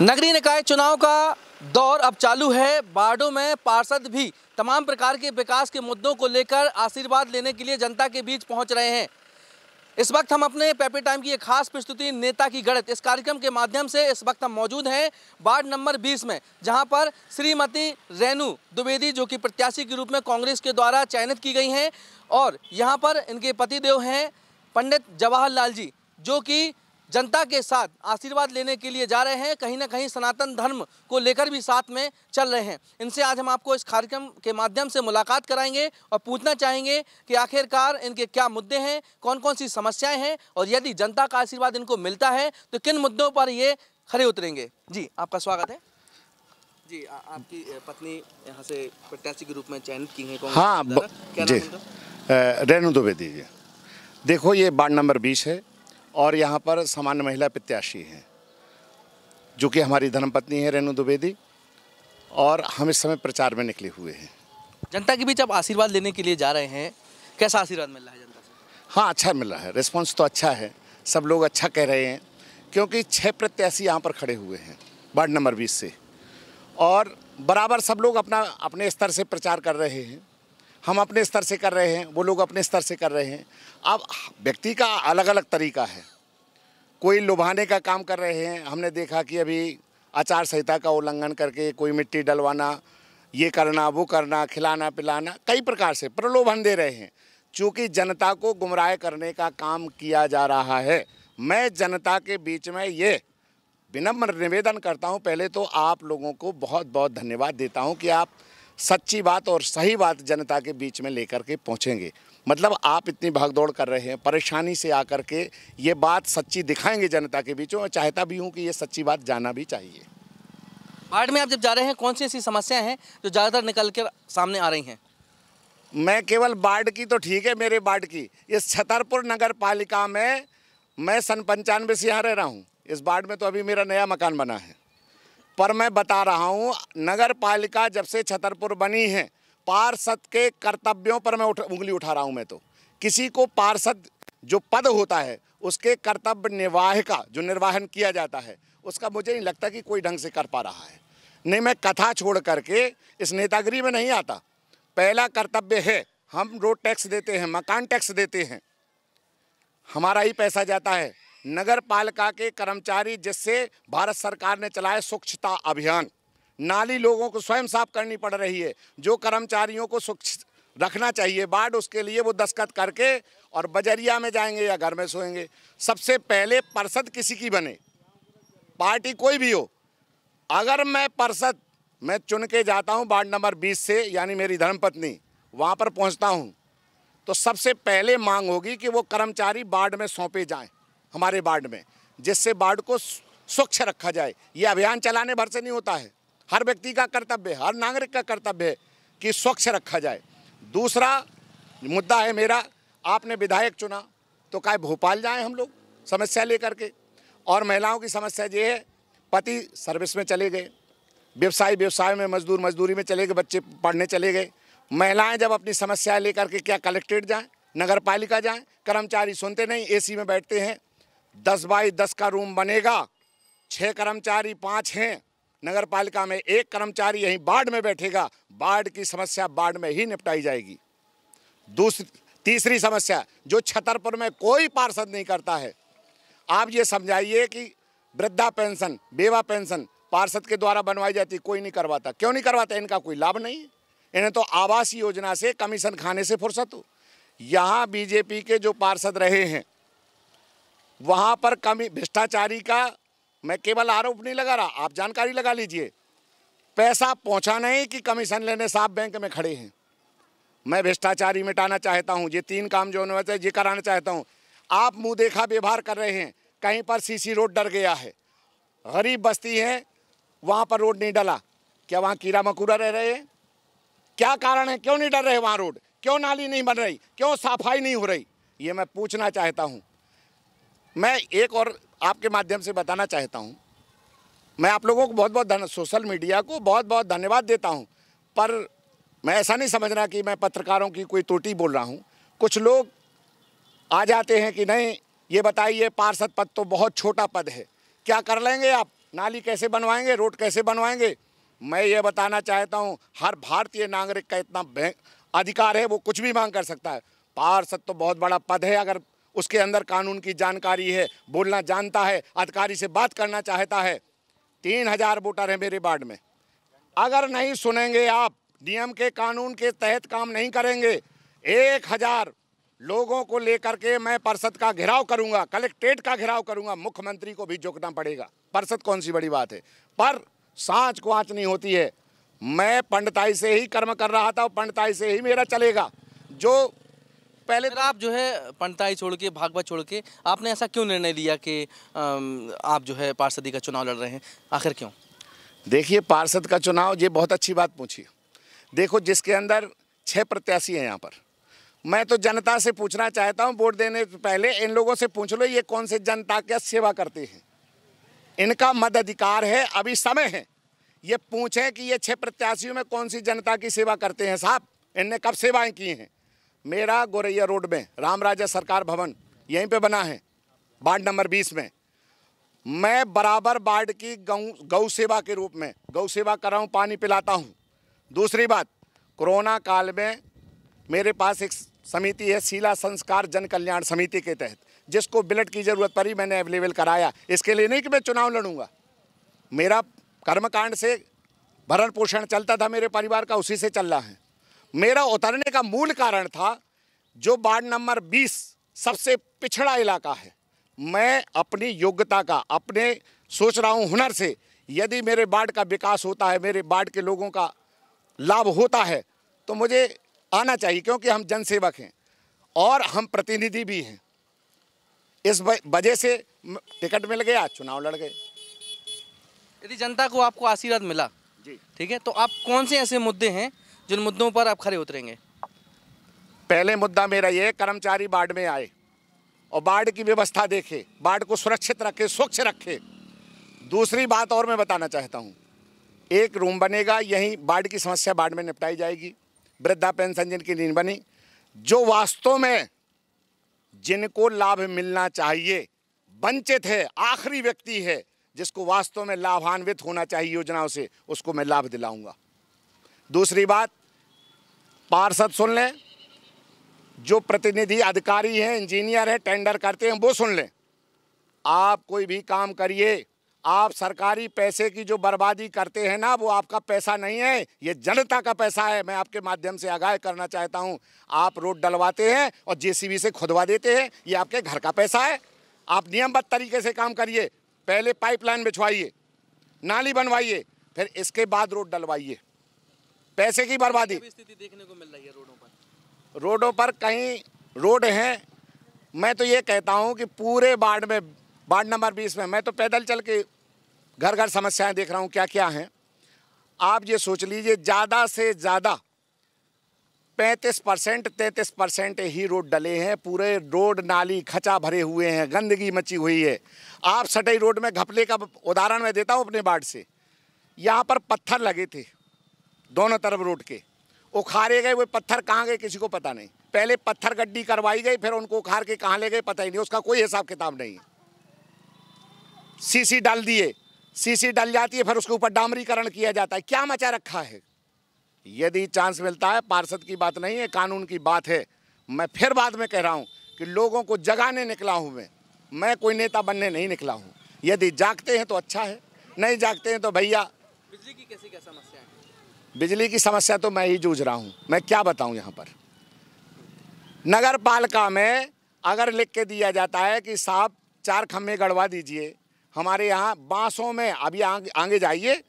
नगरीय निकाय चुनाव का दौर अब चालू है बाड़ों में पार्षद भी तमाम प्रकार के विकास के मुद्दों को लेकर आशीर्वाद लेने के लिए जनता के बीच पहुंच रहे हैं इस वक्त हम अपने पेपे टाइम की एक खास प्रस्तुति नेता की गणित इस कार्यक्रम के माध्यम से इस वक्त हम मौजूद हैं वार्ड नंबर 20 में जहां पर श्रीमती रेणु द्विवेदी जो कि प्रत्याशी के रूप में कांग्रेस के द्वारा चयनित की गई हैं और यहां पर इनके पतिदेव हैं पंडित जवाहरलाल जी जो कि जनता के साथ आशीर्वाद लेने के लिए जा रहे हैं कहीं ना कहीं सनातन धर्म को लेकर भी साथ में चल रहे हैं इनसे आज हम आपको इस कार्यक्रम के माध्यम से मुलाकात कराएंगे और पूछना चाहेंगे कि आखिरकार इनके क्या मुद्दे हैं कौन कौन सी समस्याएं हैं और यदि जनता का आशीर्वाद इनको मिलता है तो किन मुद्दों पर ये खड़े उतरेंगे जी आपका स्वागत है जी आ, आपकी पत्नी यहाँ से प्रत्याशी के रूप में चयनित की हाँ, है हाँ रेणु द्विवेदी जी देखो ये वार्ड नंबर बीस है और यहाँ पर सामान्य महिला प्रत्याशी हैं जो कि हमारी धर्मपत्नी है रेणु द्विवेदी और हम इस समय प्रचार में निकले हुए हैं जनता के बीच आप आशीर्वाद लेने के लिए जा रहे हैं कैसा आशीर्वाद मिल रहा है जनता से हाँ अच्छा मिल रहा है रिस्पॉन्स तो अच्छा है सब लोग अच्छा कह रहे हैं क्योंकि छः प्रत्याशी यहाँ पर खड़े हुए हैं वार्ड नंबर बीस से और बराबर सब लोग अपना अपने स्तर से प्रचार कर रहे हैं हम अपने स्तर से कर रहे हैं वो लोग अपने स्तर से कर रहे हैं अब व्यक्ति का अलग अलग तरीका है कोई लुभाने का काम कर रहे हैं हमने देखा कि अभी आचार संहिता का उल्लंघन करके कोई मिट्टी डलवाना ये करना वो करना खिलाना पिलाना कई प्रकार से प्रलोभन दे रहे हैं चूँकि जनता को गुमराह करने का काम किया जा रहा है मैं जनता के बीच में ये विनम्र निवेदन करता हूँ पहले तो आप लोगों को बहुत बहुत धन्यवाद देता हूँ कि आप सच्ची बात और सही बात जनता के बीच में लेकर के पहुँचेंगे मतलब आप इतनी भागदौड़ कर रहे हैं परेशानी से आकर के ये बात सच्ची दिखाएंगे जनता के बीच में चाहता भी हूँ कि ये सच्ची बात जाना भी चाहिए बाढ़ में आप जब जा रहे हैं कौन सी ऐसी समस्याएं हैं जो ज़्यादातर निकल के सामने आ रही हैं मैं केवल बाढ़ की तो ठीक है मेरे बाढ़ की इस छतरपुर नगर पालिका में मैं सन पंचानवे से यहाँ रह रहा हूँ इस बाढ़ में तो अभी मेरा नया मकान बना है पर मैं बता रहा हूँ नगर पालिका जब से छतरपुर बनी है पार्षद के कर्तव्यों पर मैं उठ, उंगली उठा रहा हूँ मैं तो किसी को पार्षद जो पद होता है उसके कर्तव्य निर्वाह का जो निर्वाहन किया जाता है उसका मुझे नहीं लगता कि कोई ढंग से कर पा रहा है नहीं मैं कथा छोड़ करके इस नेतागिरी में नहीं आता पहला कर्तव्य है हम रोड टैक्स देते हैं मकान टैक्स देते हैं हमारा ही पैसा जाता है नगर पालिका के कर्मचारी जिससे भारत सरकार ने चलाए स्वच्छता अभियान नाली लोगों को स्वयं साफ करनी पड़ रही है जो कर्मचारियों को स्वच्छ रखना चाहिए बाड उसके लिए वो दस्खत करके और बजरिया में जाएंगे या घर में सोएंगे सबसे पहले पर्षद किसी की बने पार्टी कोई भी हो अगर मैं पर्षद मैं चुन के जाता हूँ वार्ड नंबर 20 से यानी मेरी धर्मपत्नी वहाँ पर पहुँचता हूँ तो सबसे पहले मांग होगी कि वो कर्मचारी बाढ़ में सौंपे जाएं हमारे वार्ड में जिससे वार्ड को स्वच्छ रखा जाए ये अभियान चलाने भर से नहीं होता है हर व्यक्ति का कर्तव्य है हर नागरिक का कर्तव्य है कि स्वच्छ रखा जाए दूसरा मुद्दा है मेरा आपने विधायक चुना तो क्या भोपाल जाएं हम लोग समस्या लेकर के और महिलाओं की समस्या ये है पति सर्विस में चले गए व्यवसाय व्यवसाय में मजदूर मजदूरी में चले गए बच्चे पढ़ने चले गए महिलाएं जब अपनी समस्या लेकर के क्या कलेक्ट्रेट जाएं नगर पालिका जाएँ कर्मचारी सुनते नहीं एसी में बैठते हैं दस बाई दस का रूम बनेगा छः कर्मचारी पाँच हैं नगर पालिका में एक कर्मचारी यहीं बाढ़ में बैठेगा बाढ़ की समस्या बाढ़ में ही निपटाई जाएगी दूसरी तीसरी समस्या जो छतरपुर में कोई पार्षद नहीं करता है आप ये समझाइए कि वृद्धा पेंशन बेवा पेंशन पार्षद के द्वारा बनवाई जाती कोई नहीं करवाता क्यों नहीं करवाता इनका कोई लाभ नहीं इन्हें तो आवास योजना से कमीशन खाने से फुर्सत हो यहाँ बीजेपी के जो पार्षद रहे हैं वहाँ पर कमी भ्रष्टाचारी का मैं केवल आरोप नहीं लगा रहा आप जानकारी लगा लीजिए पैसा पहुँचा नहीं कि कमीशन लेने साफ बैंक में खड़े हैं मैं भ्रष्टाचारी मिटाना चाहता हूँ ये तीन काम जो होने ये कराना चाहता हूँ आप मुँह देखा व्यवहार कर रहे हैं कहीं पर सीसी रोड डर गया है गरीब बस्ती है वहाँ पर रोड नहीं डला क्या वहाँ कीड़ा मकूड़ा रह रहे हैं क्या कारण है क्यों नहीं डर रहे वहाँ रोड क्यों नाली नहीं बन रही क्यों सफाई नहीं हो रही ये मैं पूछना चाहता हूँ मैं एक और आपके माध्यम से बताना चाहता हूँ मैं आप लोगों को बहुत बहुत सोशल मीडिया को बहुत बहुत धन्यवाद देता हूँ पर मैं ऐसा नहीं समझना कि मैं पत्रकारों की कोई त्रुटी बोल रहा हूँ कुछ लोग आ जाते हैं कि नहीं ये बताइए पार्षद पद तो बहुत छोटा पद है क्या कर लेंगे आप नाली कैसे बनवाएंगे रोड कैसे बनवाएंगे मैं ये बताना चाहता हूँ हर भारतीय नागरिक का इतना अधिकार है वो कुछ भी मांग कर सकता है पार्षद तो बहुत बड़ा पद है अगर उसके अंदर कानून की जानकारी है बोलना जानता है अधिकारी से बात करना चाहता है तीन हजार वोटर है मेरे वार्ड में अगर नहीं सुनेंगे आप नियम के कानून के तहत काम नहीं करेंगे एक हजार लोगों को लेकर के मैं परिषद का घेराव करूंगा कलेक्ट्रेट का घेराव करूंगा मुख्यमंत्री को भी जोकना पड़ेगा परिषद कौन सी बड़ी बात है पर सांच को आँच नहीं होती है मैं पंडताई से ही कर्म कर रहा था और पंडताई से ही मेरा चलेगा जो पहले तो आप जो है पंडताई छोड़ के भागवत छोड़ के आपने ऐसा क्यों निर्णय लिया कि आप जो है पार्षदी का चुनाव लड़ रहे हैं आखिर क्यों देखिए पार्षद का चुनाव ये बहुत अच्छी बात पूछी देखो जिसके अंदर छः प्रत्याशी हैं यहाँ पर मैं तो जनता से पूछना चाहता हूँ वोट देने पहले इन लोगों से पूछ लो ये कौन से जनता क्या सेवा करते हैं इनका मत अधिकार है अभी समय है ये पूछें कि ये छः प्रत्याशियों में कौन सी जनता की सेवा करते हैं साहब इनने कब सेवाएं की हैं मेरा गोरैया रोड में राम राजा सरकार भवन यहीं पे बना है वार्ड नंबर 20 में मैं बराबर वार्ड की गौ गौ सेवा के रूप में गौ सेवा कर रहा हूँ पानी पिलाता हूँ दूसरी बात कोरोना काल में मेरे पास एक समिति है शीला संस्कार जन कल्याण समिति के तहत जिसको बिलट की ज़रूरत पड़ी मैंने अवेलेबल कराया इसके लिए नहीं कि मैं चुनाव लड़ूंगा मेरा कर्मकांड से भरण पोषण चलता था मेरे परिवार का उसी से चल रहा है मेरा उतरने का मूल कारण था जो वार्ड नंबर 20 सबसे पिछड़ा इलाका है मैं अपनी योग्यता का अपने सोच रहा हूँ हुनर से यदि मेरे वार्ड का विकास होता है मेरे वार्ड के लोगों का लाभ होता है तो मुझे आना चाहिए क्योंकि हम जनसेवक हैं और हम प्रतिनिधि भी हैं इस वजह से टिकट मिल गया चुनाव लड़ गए यदि जनता को आपको आशीर्वाद मिला जी ठीक है तो आप कौन से ऐसे मुद्दे हैं जिन मुद्दों पर आप खड़े उतरेंगे पहले मुद्दा मेरा ये कर्मचारी बाढ़ में आए और बाढ़ की व्यवस्था देखे बाढ़ को सुरक्षित रखे स्वच्छ रखे दूसरी बात और मैं बताना चाहता हूँ एक रूम बनेगा यहीं बाढ़ की समस्या बाढ़ में निपटाई जाएगी वृद्धा पेंशन जिनकी नींद बनी जो वास्तव में जिनको लाभ मिलना चाहिए वंचित है आखिरी व्यक्ति है जिसको वास्तव में लाभान्वित होना चाहिए योजनाओं से उसको मैं लाभ दिलाऊंगा दूसरी बात पार्षद सुन लें जो प्रतिनिधि अधिकारी हैं इंजीनियर हैं टेंडर करते हैं वो सुन लें आप कोई भी काम करिए आप सरकारी पैसे की जो बर्बादी करते हैं ना वो आपका पैसा नहीं है ये जनता का पैसा है मैं आपके माध्यम से आगाह करना चाहता हूँ आप रोड डलवाते हैं और जेसीबी से खुदवा देते हैं ये आपके घर का पैसा है आप नियमबद्ध तरीके से काम करिए पहले पाइपलाइन बिछवाइए नाली बनवाइए फिर इसके बाद रोड डलवाइए पैसे की बर्बादी स्थिति देखने को मिल रही है रोडों पर रोडों पर कहीं रोड हैं मैं तो ये कहता हूँ कि पूरे वार्ड में वार्ड नंबर बीस में मैं तो पैदल चल के घर घर समस्याएं देख रहा हूँ क्या क्या हैं आप ये सोच लीजिए ज़्यादा से ज़्यादा पैंतीस परसेंट तैंतीस परसेंट ही रोड डले हैं पूरे रोड नाली खचा भरे हुए हैं गंदगी मची हुई है आप सटई रोड में घपले का उदाहरण मैं देता हूँ अपने वार्ड से यहाँ पर पत्थर लगे थे दोनों तरफ रोड के उखाड़े गए वो पत्थर कहाँ गए किसी को पता नहीं पहले पत्थर गड्डी करवाई गई फिर उनको उखाड़ के कहाँ ले गए पता ही नहीं उसका कोई हिसाब किताब नहीं है सीसी डाल दिए सीसी डल जाती है फिर उसके ऊपर डामरीकरण किया जाता है क्या मचा रखा है यदि चांस मिलता है पार्षद की बात नहीं है कानून की बात है मैं फिर बाद में कह रहा हूँ कि लोगों को जगाने निकला हूँ मैं मैं कोई नेता बनने नहीं निकला हूँ यदि जागते हैं तो अच्छा है नहीं जागते हैं तो भैया बिजली की कैसी क्या समस्या बिजली की समस्या तो मैं ही जूझ रहा हूँ मैं क्या बताऊँ यहाँ पर नगर पालिका में अगर लिख के दिया जाता है कि साहब चार खम्भे गड़वा दीजिए हमारे यहाँ बांसों में अभी आगे, आगे जाइए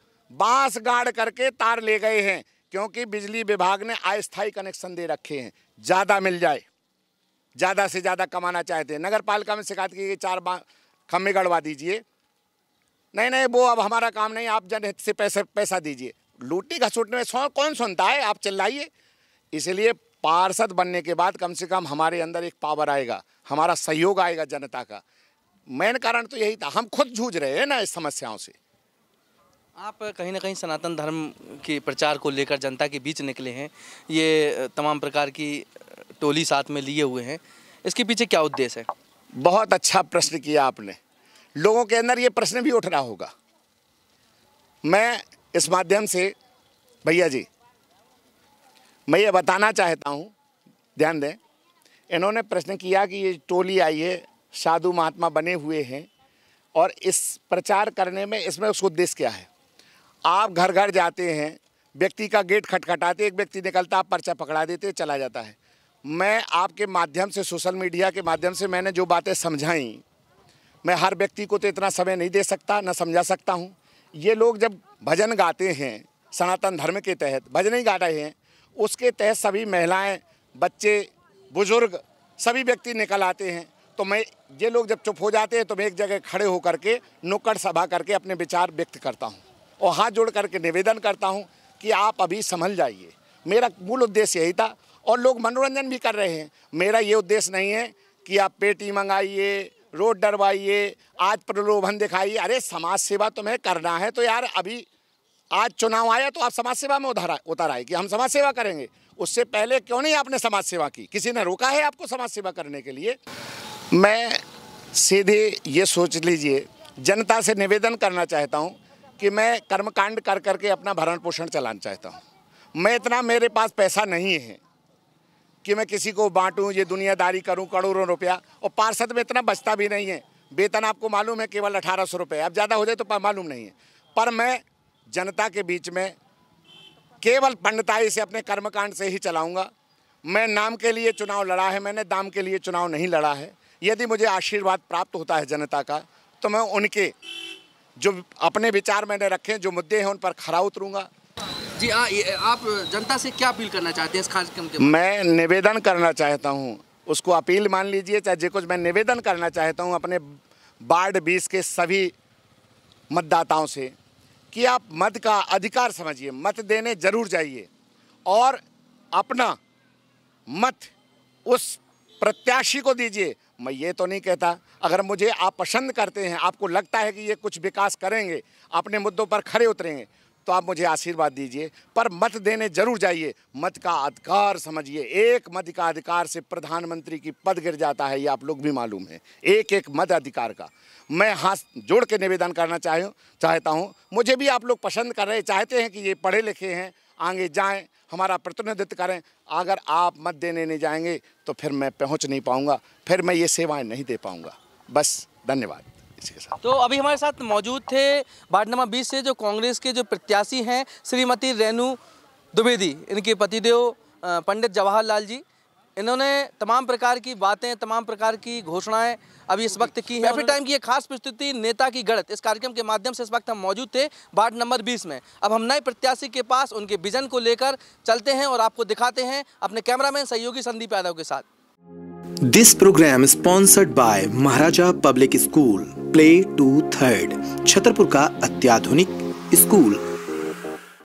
बांस गाड़ करके तार ले गए हैं क्योंकि बिजली विभाग ने अस्थायी कनेक्शन दे रखे हैं ज़्यादा मिल जाए ज़्यादा से ज़्यादा कमाना चाहते हैं नगर पालिका में शिकायत की चार खम्भे गड़वा दीजिए नहीं नहीं वो अब हमारा काम नहीं आप जनहित से पैसे पैसा दीजिए लूटी घसूटने में सौ कौन सुनता है आप चिल्लाइए इसलिए पार्षद बनने के बाद कम से कम हमारे अंदर एक पावर आएगा हमारा सहयोग आएगा जनता का मेन कारण तो यही था हम खुद जूझ रहे हैं ना इस समस्याओं से आप कहीं ना कहीं सनातन धर्म के प्रचार को लेकर जनता के बीच निकले हैं ये तमाम प्रकार की टोली साथ में लिए हुए हैं इसके पीछे क्या उद्देश्य है बहुत अच्छा प्रश्न किया आपने लोगों के अंदर ये प्रश्न भी उठ रहा होगा मैं इस माध्यम से भैया जी मैं ये बताना चाहता हूँ ध्यान दें इन्होंने प्रश्न किया कि ये टोली आई है साधु महात्मा बने हुए हैं और इस प्रचार करने में इसमें उसका उद्देश्य क्या है आप घर घर जाते हैं व्यक्ति का गेट खटखटाते एक व्यक्ति निकलता आप पर्चा पकड़ा देते चला जाता है मैं आपके माध्यम से सोशल मीडिया के माध्यम से मैंने जो बातें समझाई मैं हर व्यक्ति को तो इतना समय नहीं दे सकता ना समझा सकता हूँ ये लोग जब भजन गाते हैं सनातन धर्म के तहत भजन ही गा रहे हैं उसके तहत सभी महिलाएं बच्चे बुजुर्ग सभी व्यक्ति निकल आते हैं तो मैं ये लोग जब चुप हो जाते हैं तो मैं एक जगह खड़े होकर के नुक्कड़ सभा करके अपने विचार व्यक्त करता हूँ और हाथ जोड़ करके निवेदन करता हूँ कि आप अभी संभल जाइए मेरा मूल उद्देश्य यही था और लोग मनोरंजन भी कर रहे हैं मेरा ये उद्देश्य नहीं है कि आप पेटी मंगाइए रोड डरवाइए आज प्रलोभन दिखाइए अरे समाज सेवा तुम्हें करना है तो यार अभी आज चुनाव आया तो आप समाज सेवा में उधर उतर आए कि हम समाज सेवा करेंगे उससे पहले क्यों नहीं आपने समाज सेवा की किसी ने रोका है आपको समाज सेवा करने के लिए मैं सीधे ये सोच लीजिए जनता से निवेदन करना चाहता हूँ कि मैं कर्मकांड कर करके अपना भरण पोषण चलाना चाहता हूँ मैं इतना मेरे पास पैसा नहीं है कि मैं किसी को बांटूं ये दुनियादारी करूं करोड़ों रुपया और पार्षद में इतना बचता भी नहीं है वेतन आपको मालूम है केवल अठारह सौ रुपये अब ज़्यादा हो जाए तो मालूम नहीं है पर मैं जनता के बीच में केवल पंडताई से अपने कर्मकांड से ही चलाऊँगा मैं नाम के लिए चुनाव लड़ा है मैंने दाम के लिए चुनाव नहीं लड़ा है यदि मुझे आशीर्वाद प्राप्त होता है जनता का तो मैं उनके जो अपने विचार मैंने रखे जो मुद्दे हैं उन पर खरा उतरूंगा जी आ, आप जनता से क्या अपील करना चाहते हैं इस कार्यक्रम के मैं निवेदन करना चाहता हूँ उसको अपील मान लीजिए चाहे जो कुछ मैं निवेदन करना चाहता हूँ अपने वार्ड बीस के सभी मतदाताओं से कि आप मत का अधिकार समझिए मत देने जरूर जाइए और अपना मत उस प्रत्याशी को दीजिए मैं ये तो नहीं कहता अगर मुझे आप पसंद करते हैं आपको लगता है कि ये कुछ विकास करेंगे अपने मुद्दों पर खड़े उतरेंगे तो आप मुझे आशीर्वाद दीजिए पर मत देने जरूर जाइए मत का अधिकार समझिए एक मत का अधिकार से प्रधानमंत्री की पद गिर जाता है ये आप लोग भी मालूम है एक एक मत अधिकार का मैं हाथ जोड़ के निवेदन करना चाह चाहता हूँ मुझे भी आप लोग पसंद कर रहे चाहते हैं कि ये पढ़े लिखे हैं आगे जाएं हमारा प्रतिनिधित्व करें अगर आप मत देने नहीं जाएंगे तो फिर मैं पहुंच नहीं पाऊंगा फिर मैं ये सेवाएं नहीं दे पाऊंगा बस धन्यवाद साथ तो अभी हमारे साथ मौजूद थे वार्ड नंबर बीस से जो कांग्रेस के जो प्रत्याशी हैं श्रीमती रेणु द्विवेदी इनके पतिदेव पंडित जवाहरलाल जी इन्होंने तमाम प्रकार की बातें तमाम प्रकार की घोषणाएं अभी इस वक्त की है टाइम की एक खास प्रस्तुति नेता की गढ़त इस कार्यक्रम के माध्यम से इस वक्त हम मौजूद थे वार्ड नंबर 20 में अब हम नए प्रत्याशी के पास उनके विजन को लेकर चलते हैं और आपको दिखाते हैं अपने कैमरामैन सहयोगी संदीप यादव के साथ this program sponsored by Maharaja public school play to third Chhatarpur का अत्याधुनिक स्कूल